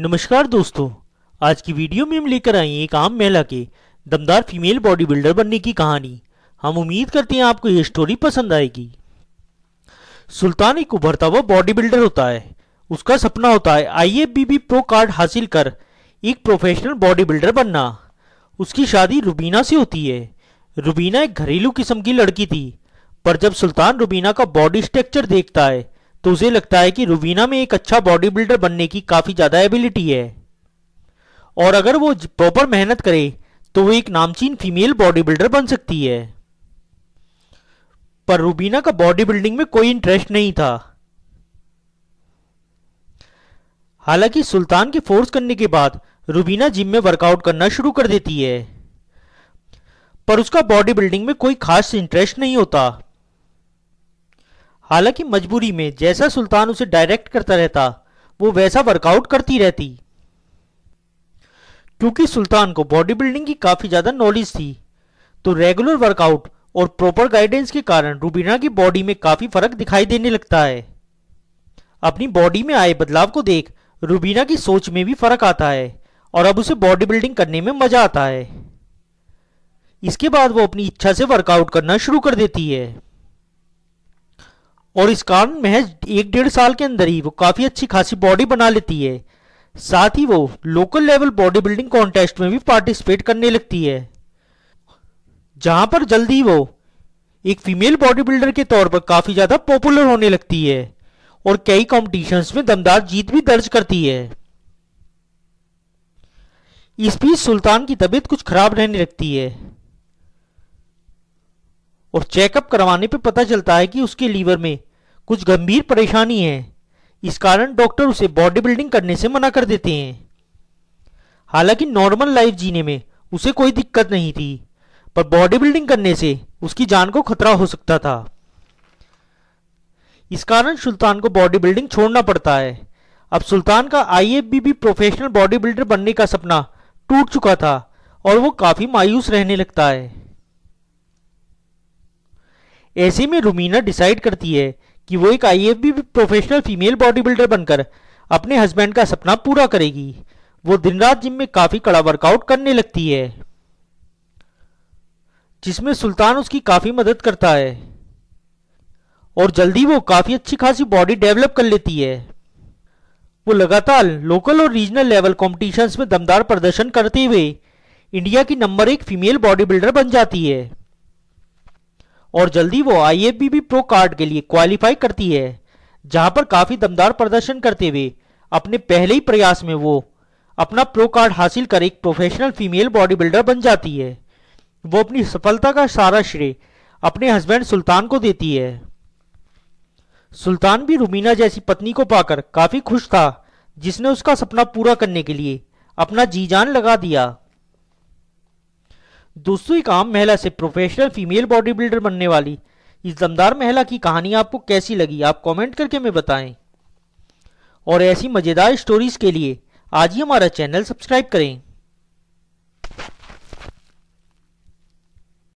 नमस्कार दोस्तों आज की वीडियो में हम लेकर आए एक आम महिला के दमदार फीमेल बॉडी बिल्डर बनने की कहानी हम उम्मीद करते हैं आपको यह स्टोरी पसंद आएगी सुल्तान एक उभरता हुआ बॉडी बिल्डर होता है उसका सपना होता है आईएफबीबी प्रो कार्ड हासिल कर एक प्रोफेशनल बॉडी बिल्डर बनना उसकी शादी रुबीना से होती है रुबीना एक घरेलू किस्म की लड़की थी पर जब सुल्तान रुबीना का बॉडी स्ट्रक्चर देखता है तो उसे लगता है कि रुबीना में एक अच्छा बॉडी बिल्डर बनने की काफ़ी ज़्यादा एबिलिटी है और अगर वो प्रॉपर मेहनत करे तो वो एक नामचीन फीमेल बॉडी बिल्डर बन सकती है पर रूबीना का बॉडी बिल्डिंग में कोई इंटरेस्ट नहीं था हालांकि सुल्तान के फोर्स करने के बाद रूबीना जिम में वर्कआउट करना शुरू कर देती है पर उसका बॉडी बिल्डिंग में कोई खास इंटरेस्ट नहीं होता हालांकि मजबूरी में जैसा सुल्तान उसे डायरेक्ट करता रहता वो वैसा वर्कआउट करती रहती क्योंकि सुल्तान को बॉडी बिल्डिंग की काफ़ी ज़्यादा नॉलेज थी तो रेगुलर वर्कआउट और प्रॉपर गाइडेंस के कारण रूबीना की बॉडी में काफ़ी फर्क दिखाई देने लगता है अपनी बॉडी में आए बदलाव को देख रूबीना की सोच में भी फर्क आता है और अब उसे बॉडी बिल्डिंग करने में मज़ा आता है इसके बाद वो अपनी इच्छा से वर्कआउट करना शुरू कर देती है और इस कारण महज एक डेढ़ साल के अंदर ही वो काफ़ी अच्छी खासी बॉडी बना लेती है साथ ही वो local level body building contest में भी पार्टिसिपेट करने लगती है जहां पर जल्दी वो एक फीमेल बॉडी बिल्डर के तौर पर काफ़ी ज़्यादा पॉपुलर होने लगती है और कई कॉम्पिटिशन्स में दमदार जीत भी दर्ज करती है इस बीच सुल्तान की तबीयत कुछ खराब रहने लगती है और चेकअप करवाने पर पता चलता है कि उसके लीवर में कुछ गंभीर परेशानी है इस कारण डॉक्टर उसे बॉडी बिल्डिंग करने से मना कर देते हैं हालांकि नॉर्मल लाइफ जीने में उसे कोई दिक्कत नहीं थी पर बॉडी बिल्डिंग करने से उसकी जान को खतरा हो सकता था इस कारण सुल्तान को बॉडी बिल्डिंग छोड़ना पड़ता है अब सुल्तान का आई प्रोफेशनल बॉडी बिल्डर बनने का सपना टूट चुका था और वो काफ़ी मायूस रहने लगता है ऐसे में रुमीना डिसाइड करती है कि वो एक IFB professional female body builder बनकर अपने हस्बैंड का सपना पूरा करेगी वो दिन रात जिम में काफ़ी कड़ा वर्कआउट करने लगती है जिसमें सुल्तान उसकी काफ़ी मदद करता है और जल्दी वो काफ़ी अच्छी खासी बॉडी डेवलप कर लेती है वो लगातार लोकल और रीजनल लेवल कॉम्पिटिशन्स में दमदार प्रदर्शन करते हुए इंडिया की नंबर एक फीमेल बॉडी बिल्डर बन जाती है और जल्दी वो आई भी प्रो कार्ड के लिए क्वालिफाई करती है जहां पर काफी दमदार प्रदर्शन करते हुए अपने पहले ही प्रयास में वो अपना प्रो कार्ड हासिल कर एक प्रोफेशनल फीमेल बॉडी बिल्डर बन जाती है वो अपनी सफलता का सारा श्रेय अपने हस्बैंड सुल्तान को देती है सुल्तान भी रुमीना जैसी पत्नी को पाकर काफी खुश था जिसने उसका सपना पूरा करने के लिए अपना जी जान लगा दिया दूसरी काम महिला से प्रोफेशनल फीमेल बॉडी बिल्डर बनने वाली इस दमदार महिला की कहानी आपको कैसी लगी आप कमेंट करके हमें बताएं और ऐसी मज़ेदार स्टोरीज़ के लिए आज ही हमारा चैनल सब्सक्राइब करें